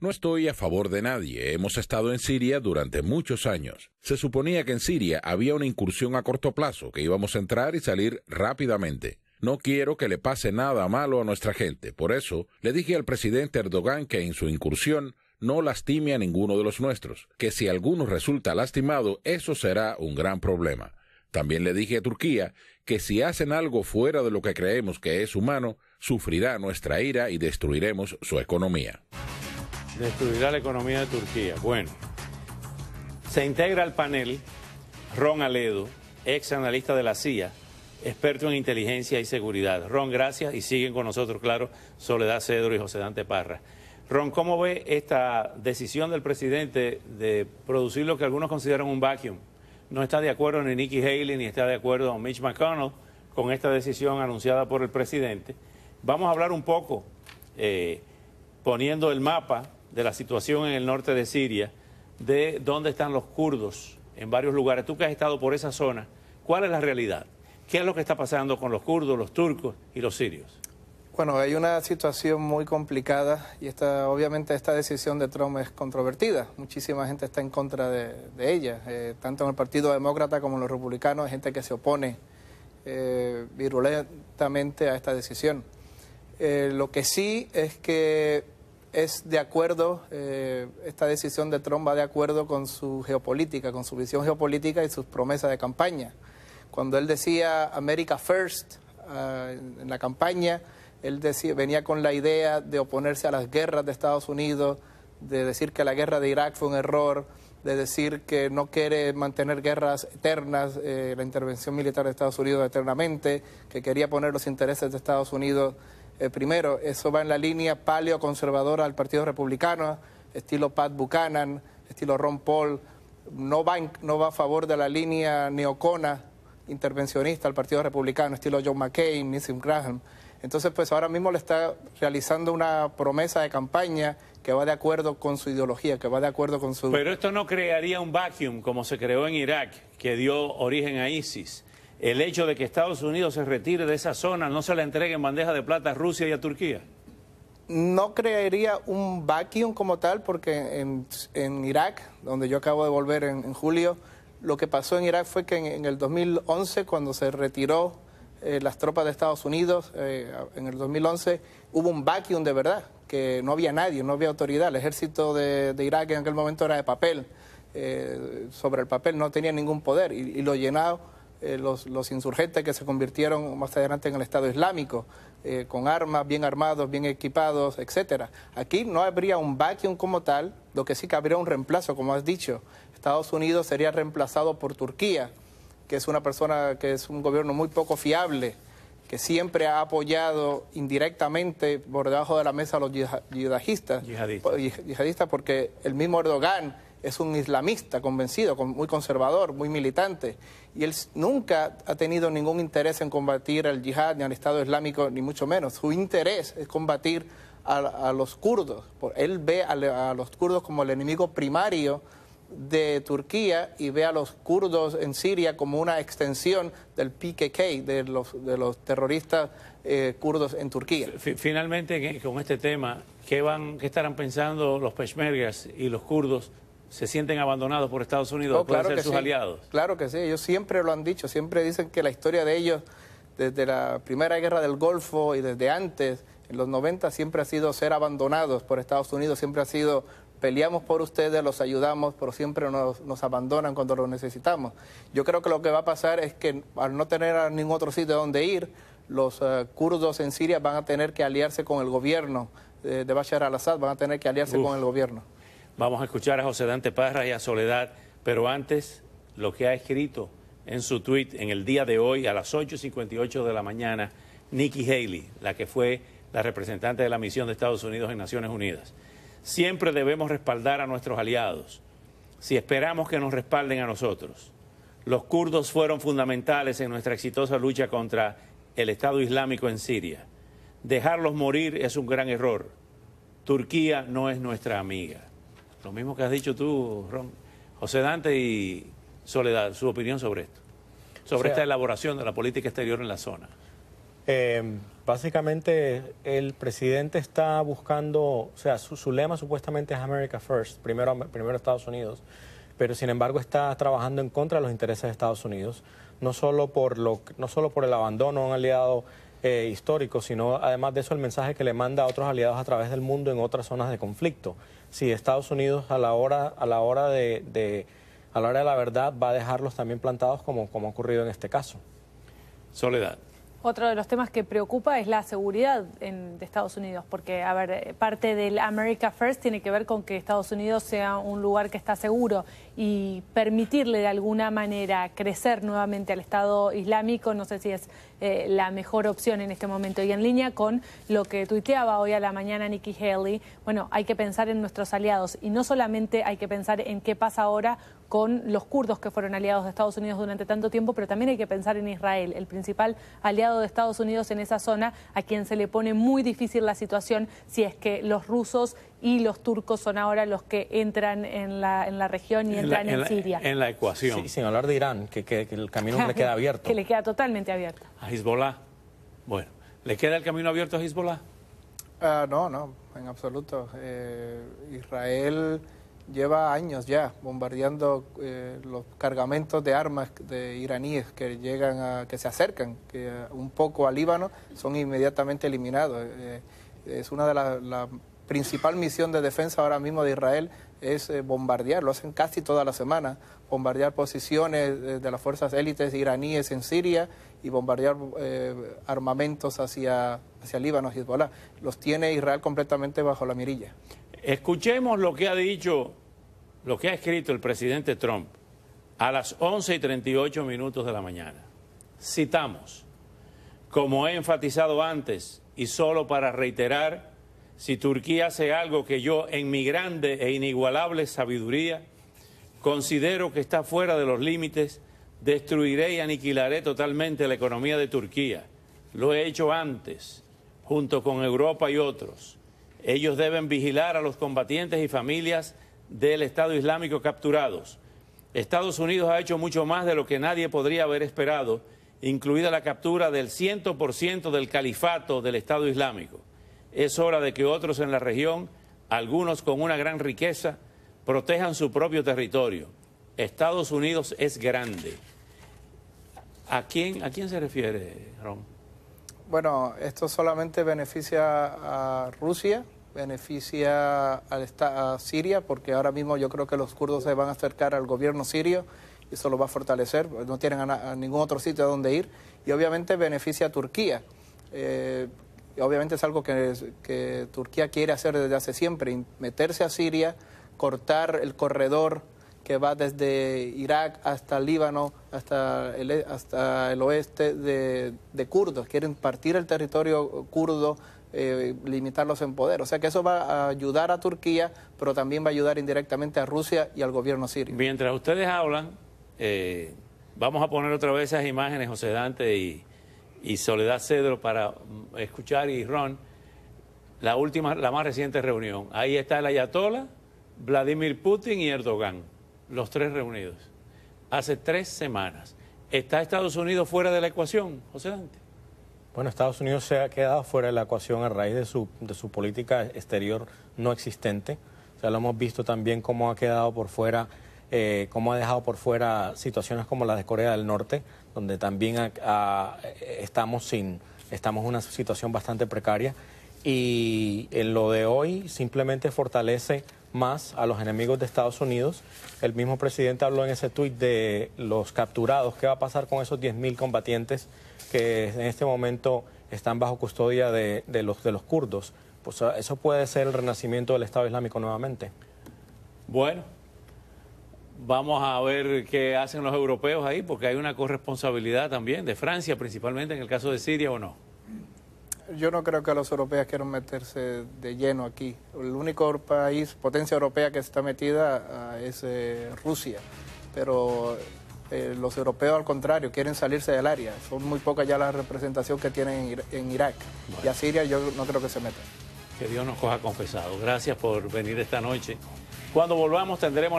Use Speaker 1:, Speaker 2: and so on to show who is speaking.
Speaker 1: No estoy a favor de nadie. Hemos estado en Siria durante muchos años. Se suponía que en Siria había una incursión a corto plazo, que íbamos a entrar y salir rápidamente. No quiero que le pase nada malo a nuestra gente. Por eso, le dije al presidente Erdogan que en su incursión no lastime a ninguno de los nuestros, que si alguno resulta lastimado, eso será un gran problema. También le dije a Turquía que si hacen algo fuera de lo que creemos que es humano, sufrirá nuestra ira y destruiremos su economía. Destruirá la economía de Turquía. Bueno, se integra al panel Ron Aledo, ex analista de la CIA, experto en inteligencia y seguridad. Ron, gracias y siguen con nosotros, claro, Soledad Cedro y José Dante Parra. Ron, ¿cómo ve esta decisión del presidente de producir lo que algunos consideran un vacuum? No está de acuerdo ni Nicky Haley ni está de acuerdo Mitch McConnell con esta decisión anunciada por el presidente. Vamos a hablar un poco, eh, poniendo el mapa de la situación en el norte de Siria, de dónde están los kurdos en varios lugares. Tú que has estado por esa zona, ¿cuál es la realidad? ¿Qué es lo que está pasando con los kurdos, los turcos y los sirios?
Speaker 2: Bueno, hay una situación muy complicada y esta, obviamente esta decisión de Trump es controvertida. Muchísima gente está en contra de, ella, eh, tanto en el Partido Demócrata como en los republicanos, hay gente que se opone eh, virulentamente a esta decisión. Eh, lo que sí es que es de acuerdo, eh, esta decisión de Trump va de acuerdo con su geopolítica, con su visión geopolítica y sus promesas de campaña. Cuando él decía America First ah, en la campaña, él venía con la idea de oponerse a las guerras de Estados Unidos, de decir que la guerra de Irak fue un error, de decir que no quiere mantener guerras eternas, eh, la intervención militar de Estados Unidos eternamente, que quería poner los intereses de Estados Unidos eh, primero, eso va en la línea paleoconservadora del Partido Republicano, estilo Pat Buchanan, estilo Ron Paul. No va, no va a favor de la línea neocona intervencionista al Partido Republicano, estilo John McCain, Nissim Graham. Entonces, pues ahora mismo le está realizando una promesa de campaña que va de acuerdo con su ideología, que va de acuerdo con su... Pero
Speaker 1: esto no crearía un vacuum como se creó en Irak, que dio origen a ISIS el hecho de que Estados Unidos se retire de esa zona, no se la entregue en bandeja de plata a Rusia y a Turquía?
Speaker 2: No creería un vacuum como tal, porque en, Irak, donde yo acabo de volver en, julio, lo que pasó en Irak fue que en, el 2011, cuando se retiró eh, las tropas de Estados Unidos, eh, en el 2011, hubo un vacuum de verdad, que no había nadie, no había autoridad. El ejército de, Irak en aquel momento era de papel, eh, sobre el papel no tenía ningún poder y, y lo llenado eh, los, los, insurgentes que se convirtieron más adelante en el Estado Islámico, eh, con armas, bien armados, bien equipados, etcétera. Aquí no habría un vacuum como tal, lo que sí que habría un reemplazo, como has dicho. Estados Unidos sería reemplazado por Turquía, que es una persona que es un gobierno muy poco fiable, que siempre ha apoyado indirectamente por debajo de la mesa a los pues, yihadistas porque el mismo Erdogan es un islamista convencido, muy conservador, muy militante, y él nunca ha tenido ningún interés en combatir al yihad ni al Estado Islámico, ni mucho menos. Su interés es combatir a, los kurdos. Él ve a, los kurdos como el enemigo primario de Turquía y ve a los kurdos en Siria como una extensión del PKK, de los, de los terroristas eh, kurdos en Turquía.
Speaker 1: Finalmente, con este tema, ¿qué, van, ¿qué estarán pensando los peshmergas y los kurdos se sienten abandonados por Estados Unidos, oh, pueden claro ser sus aliados.
Speaker 2: Claro que sí, ellos siempre lo han dicho, siempre dicen que la historia de ellos desde la Primera Guerra del Golfo y desde antes, en los 90, siempre ha sido ser abandonados por Estados Unidos, siempre ha sido peleamos por ustedes, los ayudamos, pero siempre nos, abandonan cuando los necesitamos. Yo creo que lo que va a pasar es que al no tener ningún otro sitio donde ir, los eh, kurdos en Siria van a tener que aliarse con el gobierno eh, de Bashar al-Assad, van a tener que aliarse con el
Speaker 1: gobierno. Vamos a escuchar a José Dante Parra y a Soledad, pero antes lo que ha escrito en su tweet en el día de hoy a las 8.58 de la mañana Nikki Haley, la que fue la representante de la misión de Estados Unidos en Naciones Unidas. Siempre debemos respaldar a nuestros aliados, si esperamos que nos respalden a nosotros. Los kurdos fueron fundamentales en nuestra exitosa lucha contra el Estado Islámico en Siria. Dejarlos morir es un gran error. Turquía no es nuestra amiga. Lo mismo que has dicho tú, José Dante y Soledad, su opinión sobre esto, sobre esta elaboración de la política exterior en la zona. Em,
Speaker 3: básicamente el presidente está buscando, o sea, su, lema supuestamente es America First, primero, primero Estados Unidos, pero sin embargo está trabajando en contra de los intereses de Estados Unidos, no solo por, lo, no solo por el abandono a un aliado eh, histórico, sino además de eso el mensaje que le manda a otros aliados a través del mundo en otras zonas de conflicto. Si Estados Unidos a la hora, a la hora de, a la hora de la verdad va a dejarlos también plantados como, como ha ocurrido en este caso. Soledad.
Speaker 2: Otro de los temas que preocupa es la seguridad en, de Estados Unidos, porque a ver, eh, parte del America First tiene que ver con que Estados Unidos sea un lugar que está seguro y permitirle de alguna manera crecer nuevamente al Estado Islámico, no sé si es eh, la mejor opción en este momento. Y en línea con lo que tuiteaba hoy a la mañana Nikki Haley, bueno, hay que pensar en nuestros aliados y no solamente hay que pensar en qué pasa ahora con los kurdos que fueron aliados de Estados Unidos durante tanto tiempo, pero también hay que pensar en Israel, el principal aliado de Estados Unidos en esa zona, a quien se le pone muy difícil la situación si es que los rusos y los turcos son ahora los que entran en la, en la región y entran en, Siria.
Speaker 3: en la ecuación. Sí, sin hablar de
Speaker 1: Irán, que, el camino le queda abierto.
Speaker 2: Que le queda totalmente abierto.
Speaker 1: A Hezbollah. Bueno, ¿le queda el camino abierto a Hezbollah?
Speaker 2: Ah, no, no, en absoluto. Eh, Israel lleva años ya bombardeando eh, los cargamentos de armas de iraníes que llegan a, que se acercan que, un poco al Líbano, son inmediatamente eliminados. Eh, es una de las principal misión de defensa ahora mismo de Israel es eh, bombardear, lo hacen casi toda la semana, bombardear posiciones eh, de, las fuerzas élites iraníes en Siria y bombardear eh, armamentos hacia, hacia Líbano, Hezbollah. Los tiene Israel completamente bajo la mirilla.
Speaker 1: Escuchemos lo que ha dicho, lo que ha escrito el presidente Trump a las 11 y 38 minutos de la mañana. Citamos, como he enfatizado antes y solo para reiterar, si Turquía hace algo que yo en mi grande e inigualable sabiduría considero que está fuera de los límites, destruiré y aniquilaré totalmente la economía de Turquía. Lo he hecho antes, junto con Europa y otros. Ellos deben vigilar a los combatientes y familias del Estado Islámico capturados. Estados Unidos ha hecho mucho más de lo que nadie podría haber esperado, incluida la captura del 100% del califato del Estado Islámico. Es hora de que otros en la región, algunos con una gran riqueza, protejan su propio territorio. Estados Unidos es grande. ¿A quién, a quién se refiere, Ron?
Speaker 2: Bueno, esto solamente beneficia a Rusia, beneficia al a Siria, porque ahora mismo yo creo que los kurdos se van a acercar al gobierno sirio y eso lo va a fortalecer, no tienen ningún otro sitio a donde ir, y obviamente beneficia a Turquía. Eh, obviamente es algo que, Turquía quiere hacer desde hace siempre, meterse a Siria, cortar el corredor que va desde Irak hasta Líbano, hasta el, e, hasta el oeste de, de kurdos. Quieren partir el territorio kurdo eh, limitarlos en poder. O sea que eso va a ayudar a Turquía, pero también va a ayudar indirectamente a Rusia
Speaker 1: y al gobierno sirio. Mientras ustedes hablan, eh, vamos a poner otra vez esas imágenes, José Dante y, y Soledad Cedro para escuchar y Ron la última, la más reciente reunión. Ahí está el Ayatollah, Vladimir Putin y Erdogan, los tres reunidos. Hace tres semanas. ¿Está Estados Unidos fuera de la ecuación, José Dante?
Speaker 3: Bueno, Estados Unidos se ha quedado fuera de la ecuación a raíz de su, de su política exterior no existente. Ya lo hemos visto también cómo ha quedado por fuera eh, cómo ha dejado por fuera situaciones como las de Corea del Norte, donde también eh, estamos sin estamos en una situación bastante precaria y en lo de hoy simplemente fortalece más a los enemigos de Estados Unidos. El mismo presidente habló en ese tuit de los capturados, qué va a pasar con esos 10.000 combatientes que en este momento están bajo custodia de, los, de los kurdos. Pues ah, eso puede ser el renacimiento del Estado Islámico nuevamente.
Speaker 1: Bueno, Vamos a ver qué hacen los europeos ahí, porque hay una corresponsabilidad también de Francia, principalmente en el caso de Siria o no.
Speaker 2: Yo no creo que los europeos quieran meterse de lleno aquí. El único país, potencia europea que está metida ah, es eh, Rusia, pero eh, los europeos al contrario quieren salirse del área. Son muy pocas ya la representación que tienen en, Irak. Y a Siria yo no creo que se metan.
Speaker 1: Que Dios nos coja confesado. Gracias por venir esta noche. Cuando volvamos tendremos...